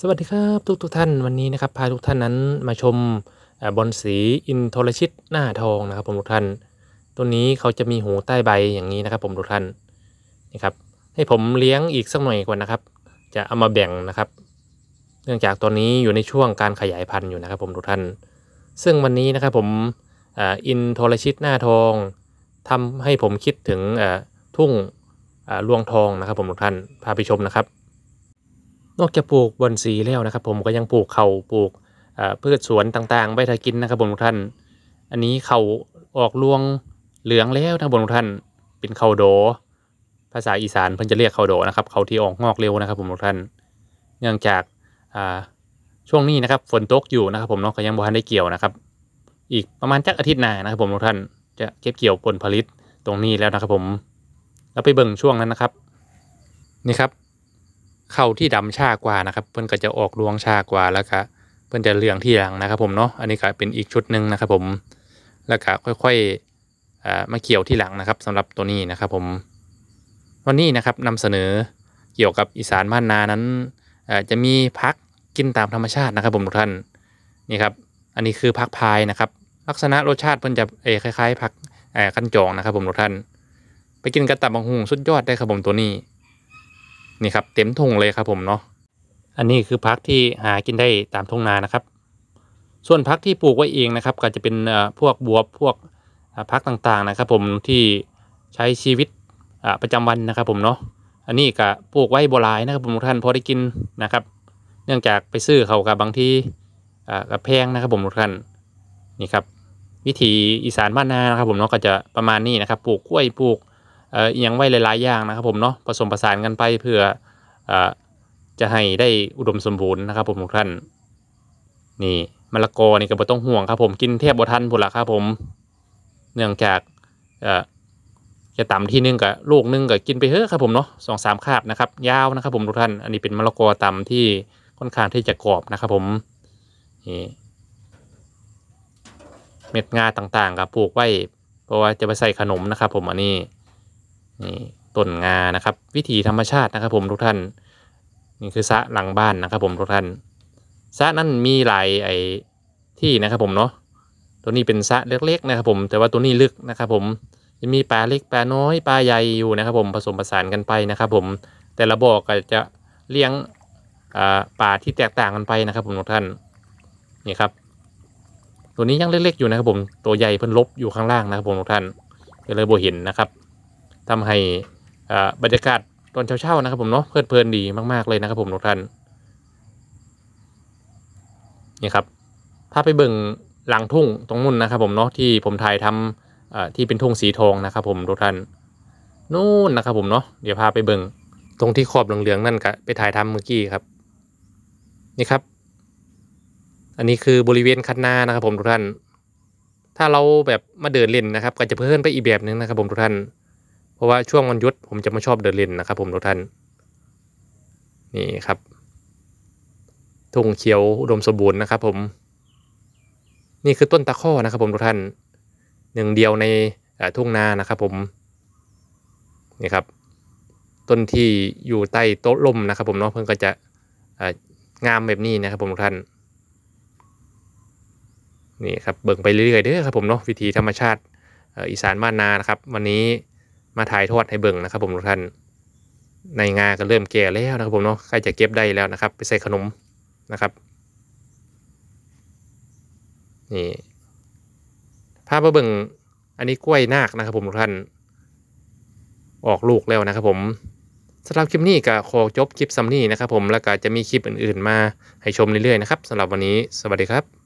สวัสดีครับ ทุกทุกท่านวันนี้นะครับพาทุกท่านนั้นมาชมบอลสีอินทรชิตหน้าทองนะครับ ผมทุกท่านตัวนี้เขาจะมีหูใต้ใบอย่างนี้นะครับ ผมทุกท่านนี่ครับ ให้ผมเลี้ยงอีกสักหน่อยก่อนนะครับ จะเอามาแบ่งนะครับ เนื่องจากตัวนี้อยู่ในช่วงการขยายพันธุ์อยู่นะครับผมทุกท่าน ซึ่งวันนี้นะครับผมอินทรชิตหน้าทอง ทำให้ผมคิดถึงทุ่งลวงทองนะครับผมทุกท่านพาไปชมนะครับนอกจากปลูกบอนสีแล้วนะครับผมก็ยังปลูกเขาปลูกพืชสวนต่างๆไว้ทากินนะครับผมทุกท่าน อันนี้เขาออกรวงเหลืองแล้วนะคบนทุกท่านเป็นเขาโดภาษาอีสานเพิ่นจะเรียกเขาโดนะครับเขาที่ออกงอกเร็วนะครับผมทุกท่านเนื่องจากช่วงนี้นะครับฝนตกอยู่นะครับผมเนาะก็ยังบ่ทันได้เกี่ยวนะครับ อีกประมาณจักอาทิตย์หน้านะครับผมทุกท่าน จะเก็บเกี่ยวผลผลิตตรงนี้แล้วนะครับผมแล้วไปเบิ่งช่วงนั้นนะครับนี่ครับเข้าที่ดำชากว่านะครับเพื่อนก็จะออกรวงชากว่าแล้วก็เพื่อนจะเหลืองที่หลังนะครับผมเนาะอันนี้ก็เป็นอีกชุดหนึ่งนะครับ ผมแล้วก็ค่อยๆมาเกี่ยวที่หลังนะครับสำหรับตัวนี้นะครับผมวันนี้นะครับนำเสนอเกี่ยวกับอีสานบ้านนานั้นจะมีพักกินตามธรรมชาตินะครับผมทุกท่านนี่ครับอันนี้คือพักพายนะครับ ลักษณะรสชาติเพื่นจะเอคล้ายๆพักขั้นจองนะครับ ผมทุกท่าน ไปกินกระตับบางหุงสุดยอดได้ครับผมตัวนี้นี่ครับ เต็มทุ่งเลยครับผมเนาะอันนี้คือพักที่หากินได้ตามทุ่งนานะครับ ส่วนพักที่ปลูกไว้เองนะครับก็จะเป็นพวกบวบพวกพักต่างๆนะครับผมที่ใช้ชีวิตประจำวันนะครับผมเนาะอันนี้ก็ปลูกไว้โบราณนะครับผมทุกท่านพอได้กินนะครับ เนื่องจากไปซื้อเขากับบางที่กับแพงนะครับผมทุกท่านนี่ครับวิถีอีสานบ้านนานะครับผมเนาะก็จะประมาณนี้นะครับปลูกกล้วยปลูกเอ่อยังไว้หลาย ๆ อย่างนะครับผม เนาะ ผสมผสานกัน ไปเพื่อเอ่อจะให้ได้อุดมสมบูรณ์นะครับ ผมทุกท่านนี่ มะละกอนี่ก็บ่ต้องห่วงครับผมกินเทียบบ่ทันพุ่นละครับ ผมเนื่องจากเอ่อจะต่ำที่นึงกับลูกนึงกับกินไปเฮ้อครับ ผม เนาะสองสามคาบนะครับ ยาวนะครับ ผม ทุกท่านอันนี้เป็นมะละกอต่ำที่ค่อนข้างที่จะกรอบนะครับ ผมนี่เม็ดงาต่างๆครับปลูกไว้เพราะว่าจะไปใส่ขนมนะครับ ผมอันนี้นี่ต้นงานะครับวิถีธรรมชาตินะครับผมทุกท่านนี่คือสะหลังบ้านนะครับผมทุกท่าน สะนั้นมีหลายไอ้ที่นะครับผม เนาะตัวนี้เป็นสะเล็กๆนะครับผม แต่ว่าตัวนี้ลึกนะครับผมจะมีปลาเล็กปลาน้อย ปลาใหญ่อยู่นะครับผมผสมผสานกันไปนะครับผมแต่ละบ่อก็จะเลี้ยงปลาที่แตกต่างกันไปนะครับผมทุกท่านนี่ครับ ตัวนี้ยังเล็กๆอยู่นะครับผมตัวใหญ่เพิ่นลบอยู่ข้างล่างนะครับ ผมทุกท่านก็เลยโบเห็นนะครับทำให้บรรยากาศตอนเช้าๆนะครับผมเนาะเพลิดเพลินดีมากๆเลยนะครับผมทุกท่านนี่ครับถ้าไปเบิ่งหลังทุ่งตรงนู่นนะครับ ผมเนาะที่ผมถ่ายทำที่เป็นทุ่งสีทองนะครับ ผมทุกท่านนู่นนะครับผมเนาะเดี๋ยวพาไปเบิ่งตรงที่ขอบเหลืองๆนั่นกะไปถ่ายทำเมื่อกี้ครับนี่ครับ อันนี้คือบริเวณคันนานะครับ ผมทุกท่าน ถ้าเราแบบมาเดินเล่นนะครับก็จะเพิ่มไปอีกแบบหนึ่งนะครับผมทุกท่านราะว่าช่วงวันยุดผมจะไม่ชอบเดินเล่นนะครับ ผมทุกท่าน นี่ครับ ทุ่งเขียวอุดมสมบูรณ์นะครับ ผมนี่คือต้นตะข้อนะครับ ผมทุกท่านหนึ่งเดียวในทุ่งนานะครับ ผมนี่ครับต้นที่อยู่ใต้โต๊ะล่มนะครับ ผมเนาะเพิ่งก็จะงามแบบนี้นะครับ ผมทุกท่านนี่ครับเบิ่งไปเรื่อยๆเด้อครับผมเนาะวิธีธรรมชาติอีสานบ้านนานะครับ วันนี้มาถ่ายทอดให้เบิ่งนะครับผมทุกท่าน ในงา ก็เริ่มแก่แล้วนะครับผมเนาะใครจะเก็บได้แล้วนะครับ ไปใส่ขนมนะครับ นี่ภาพมาเบิ่งอันนี้กล้วยนาคนะครับ ผมทุกท่าน ออกลูกแล้วนะครับ ผมสำหรับคลิปนี้ก็ขอจบคลิปซัมนี่นะครับ ผม แล้วก็จะมีคลิปอื่นๆมาให้ชมเรื่อยๆนะครับสำหรับวันนี้ สวัสดีครับ